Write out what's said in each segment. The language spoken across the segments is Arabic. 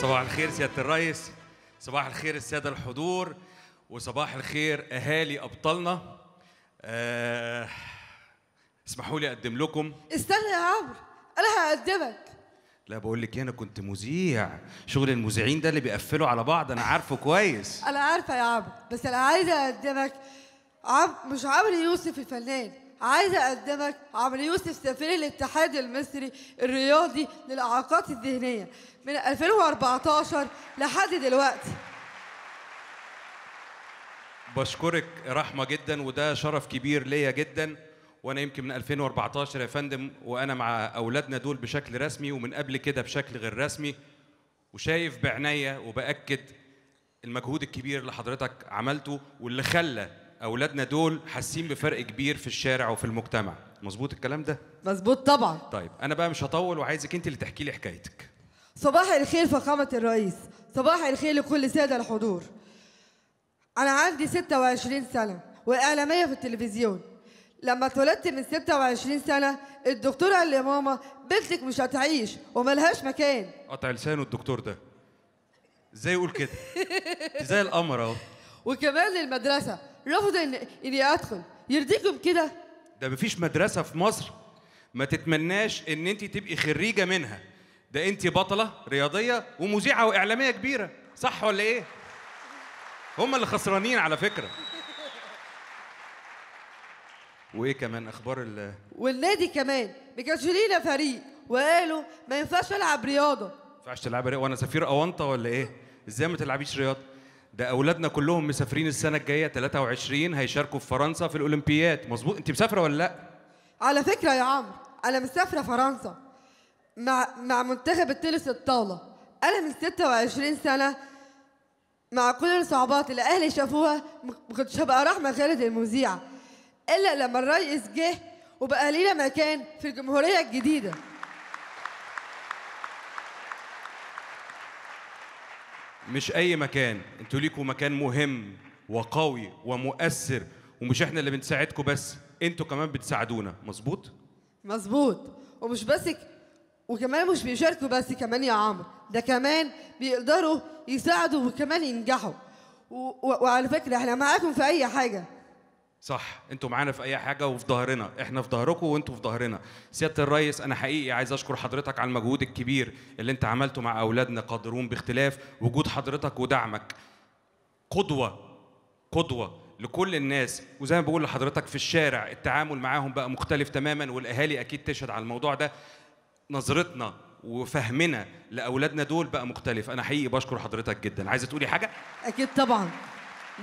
صباح الخير سيادة الرئيس صباح الخير السادة الحضور وصباح الخير أهالي أبطالنا أه... اسمحوا لي أقدم لكم استنى يا عمرو أنا هقدمك لا بقول لك إيه، أنا كنت مذيع شغل المذيعين ده اللي بيقفلوا على بعض أنا عارفه كويس أنا عارفة يا عمرو بس أنا عايزة أقدمك عم... مش عمرو يوسف الفنان عايزه اقدمك عمرو يوسف سفير الاتحاد المصري الرياضي للاعاقات الذهنيه من 2014 لحد دلوقتي بشكرك رحمه جدا وده شرف كبير ليا جدا وانا يمكن من 2014 يا فندم وانا مع اولادنا دول بشكل رسمي ومن قبل كده بشكل غير رسمي وشايف بعناية وباكد المجهود الكبير اللي حضرتك عملته واللي خلى اولادنا دول حاسين بفرق كبير في الشارع وفي المجتمع مظبوط الكلام ده مظبوط طبعا طيب انا بقى مش هطول وعايزك انت اللي تحكي لي حكايتك صباح الخير فخامه الرئيس صباح الخير لكل ساده الحضور انا عندي 26 سنه واعلاميه في التلفزيون لما اتولدت من 26 سنه الدكتور قال لي ماما بنتك مش هتعيش وملهاش مكان قطع لسانه الدكتور ده ازاي يقول كده زي القمر اهو وكمان المدرسه رفض ان اني ادخل يرضيكم كده ده مفيش مدرسه في مصر ما تتمناش ان انت تبقي خريجه منها ده انت بطله رياضيه ومذيعه واعلاميه كبيره صح ولا ايه هم اللي خسرانين على فكره وايه كمان اخبار ال والنادي كمان لينا فريق وقالوا ما ينفعش العب رياضه ما ينفعش تلعب رياضه وانا سفير اونطه ولا ايه ازاي ما تلعبيش رياضه ده اولادنا كلهم مسافرين السنه الجايه 23 هيشاركوا في فرنسا في الاولمبياد مظبوط انت مسافره ولا لا على فكره يا عمرو انا مسافره فرنسا مع مع منتخب التنس الطاوله انا من 26 سنه مع كل الصعوبات اللي اهلي شافوها ما كنتش هبقى رحمه خالد المذيعه الا لما الريس جه وبقى لينا مكان في الجمهوريه الجديده مش اي مكان انتوا ليكوا مكان مهم وقوي ومؤثر ومش احنا اللي بنساعدكم بس انتوا كمان بتساعدونا مظبوط مظبوط ومش بس وكمان مش بيشاركوا بس كمان يا عمرو ده كمان بيقدروا يساعدوا وكمان ينجحوا و... و... وعلى فكره احنا معاكم في اي حاجه صح انتوا معانا في اي حاجه وفي ظهرنا احنا في ظهركم وانتوا في ظهرنا سياده الريس انا حقيقي عايز اشكر حضرتك على المجهود الكبير اللي انت عملته مع اولادنا قادرون باختلاف وجود حضرتك ودعمك قدوه قدوه لكل الناس وزي ما بقول لحضرتك في الشارع التعامل معاهم بقى مختلف تماما والاهالي اكيد تشهد على الموضوع ده نظرتنا وفهمنا لاولادنا دول بقى مختلف انا حقيقي بشكر حضرتك جدا عايزه تقولي حاجه اكيد طبعا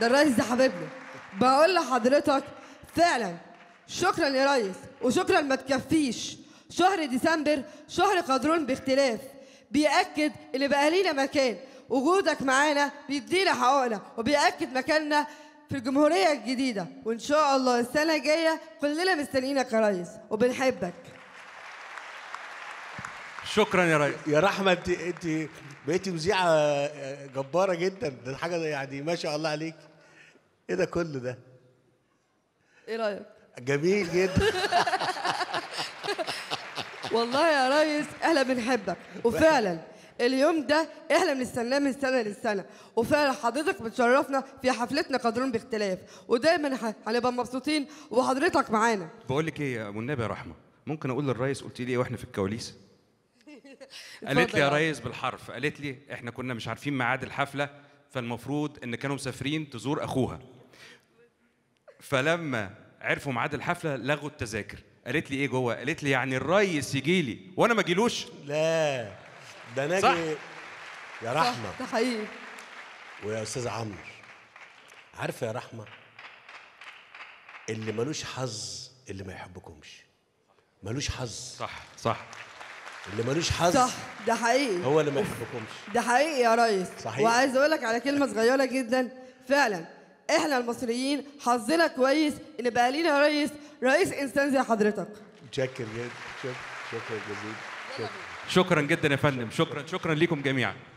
ده الريس ده حبيبنا بقول لحضرتك فعلا شكرا يا ريس وشكرا ما تكفيش شهر ديسمبر شهر قدرون باختلاف بيأكد اللي بقى لينا مكان وجودك معانا بيدينا حقوقنا وبيأكد مكاننا في الجمهورية الجديدة وإن شاء الله السنة الجاية كلنا مستنيينك يا ريس وبنحبك شكرا يا ريس يا رحمة أنت أنت بقيتي مذيعة آه، جبارة جدا ده حاجة يعني ما شاء الله عليك ايه ده كله ده ايه رايك جميل جدا والله يا ريس احنا بنحبك وفعلا اليوم ده احنا بنستناه من سنه للسنه وفعلا حضرتك بتشرفنا في حفلتنا قدرون باختلاف ودايما هنبقى مبسوطين وحضرتك معانا بقول لك ايه يا ابو النبي يا رحمه ممكن اقول للريس قلت لي ايه واحنا في الكواليس قالت لي يا ريس بالحرف قالت لي احنا كنا مش عارفين ميعاد الحفله فالمفروض ان كانوا مسافرين تزور اخوها فلما عرفوا ميعاد الحفله لغوا التذاكر قالت لي ايه جوه قالت لي يعني الريس يجي لي وانا ما اجيلوش لا ده انا صح؟ يا رحمه ده حقيقي ويا استاذ عمرو عارفه يا رحمه اللي ملوش حظ اللي ما يحبكمش ملوش حظ صح صح اللي ملوش حظ صح ده حقيقي هو اللي ما يحبكمش ده حقيقي يا ريس صحيح وعايز اقول لك على كلمه صغيره جدا فعلا احنا المصريين حظنا كويس ان بقى لينا رئيس رئيس انسان زي حضرتك شكرا جدا شكرا جزيلا شكرا جدا يا فندم شكرا شكرا لكم جميعا